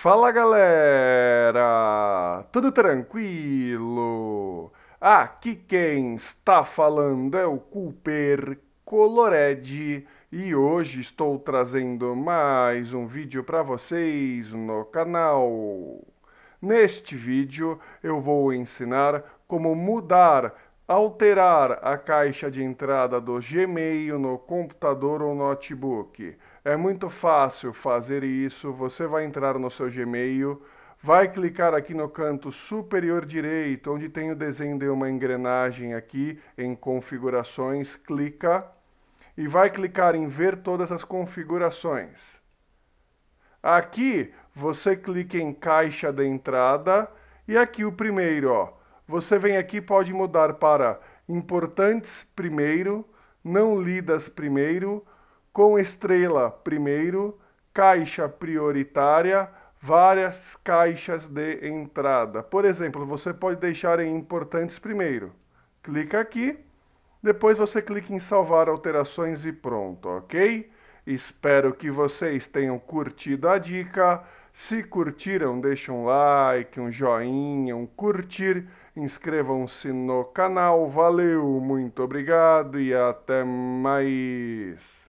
Fala galera! Tudo tranquilo? Ah, aqui quem está falando é o Cooper Colored e hoje estou trazendo mais um vídeo para vocês no canal. Neste vídeo eu vou ensinar como mudar Alterar a caixa de entrada do Gmail no computador ou notebook. É muito fácil fazer isso. Você vai entrar no seu Gmail, vai clicar aqui no canto superior direito, onde tem o desenho de uma engrenagem aqui em configurações, clica e vai clicar em ver todas as configurações. Aqui você clica em caixa de entrada e aqui o primeiro, ó, você vem aqui pode mudar para importantes primeiro, não lidas primeiro, com estrela primeiro, caixa prioritária, várias caixas de entrada. Por exemplo, você pode deixar em importantes primeiro. Clica aqui, depois você clica em salvar alterações e pronto, ok? Espero que vocês tenham curtido a dica. Se curtiram, deixem um like, um joinha, um curtir, inscrevam-se no canal. Valeu, muito obrigado e até mais.